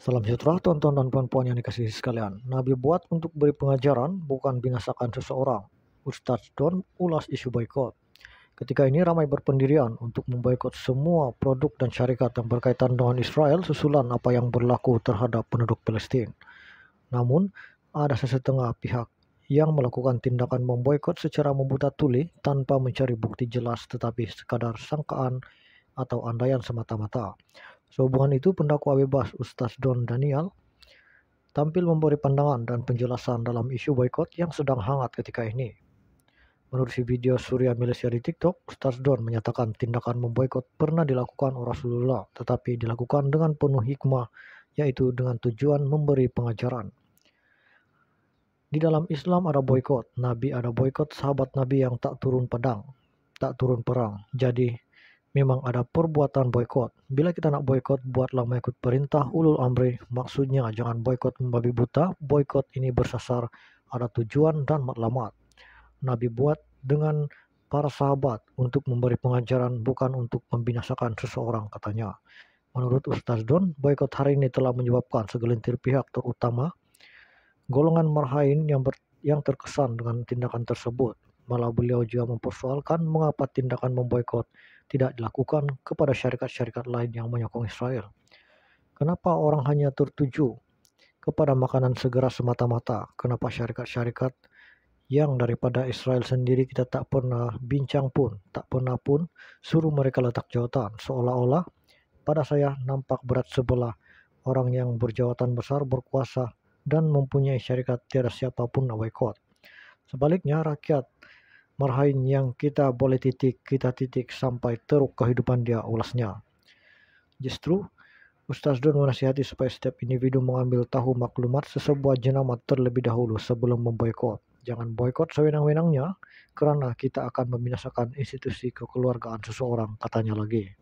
Salam sejahtera tonton dan puan-puan yang dikasih sekalian. Nabi buat untuk beri pengajaran, bukan binasakan seseorang. Ustadz Don ulas isu boykot. Ketika ini ramai berpendirian untuk memboikot semua produk dan syarikat yang berkaitan dengan Israel susulan apa yang berlaku terhadap penduduk Palestina. Namun, ada sesetengah pihak yang melakukan tindakan memboikot secara membuta tuli tanpa mencari bukti jelas tetapi sekadar sangkaan atau andaian semata-mata. Sehubungan itu pendakwa bebas Ustaz Don Daniel tampil memberi pandangan dan penjelasan dalam isu boykot yang sedang hangat ketika ini. Menurut video Surya Malaysia di TikTok, Ustaz Don menyatakan tindakan memboikot pernah dilakukan oleh Rasulullah, tetapi dilakukan dengan penuh hikmah, yaitu dengan tujuan memberi pengajaran. Di dalam Islam ada boykot, Nabi ada boykot, sahabat Nabi yang tak turun pedang, tak turun perang. Jadi memang ada perbuatan boykot. Bila kita nak boykot, buatlah mengikut perintah ulul amri. Maksudnya jangan boykot membabi buta, boykot ini bersasar ada tujuan dan matlamat. Nabi buat dengan para sahabat untuk memberi pengajaran bukan untuk membinasakan seseorang katanya. Menurut Ustaz Don, boykot hari ini telah menyebabkan segelintir pihak terutama golongan marhain yang ber, yang terkesan dengan tindakan tersebut. Malah beliau juga mempersoalkan mengapa tindakan memboikot tidak dilakukan kepada syarikat-syarikat lain yang menyokong Israel. Kenapa orang hanya tertuju kepada makanan segera semata-mata? Kenapa syarikat-syarikat yang daripada Israel sendiri kita tak pernah bincang pun, tak pernah pun suruh mereka letak jawatan, seolah-olah pada saya nampak berat sebelah orang yang berjawatan besar berkuasa dan mempunyai syarikat tiada siapapun boycott. Sebaliknya, rakyat marhain yang kita boleh titik, kita titik sampai teruk kehidupan dia ulasnya. Justru, Ustaz Don menasihati supaya setiap individu mengambil tahu maklumat sesebuah jenama terlebih dahulu sebelum memboikot. Jangan boikot sewenang-wenangnya, kerana kita akan membinasakan institusi kekeluargaan seseorang, katanya lagi.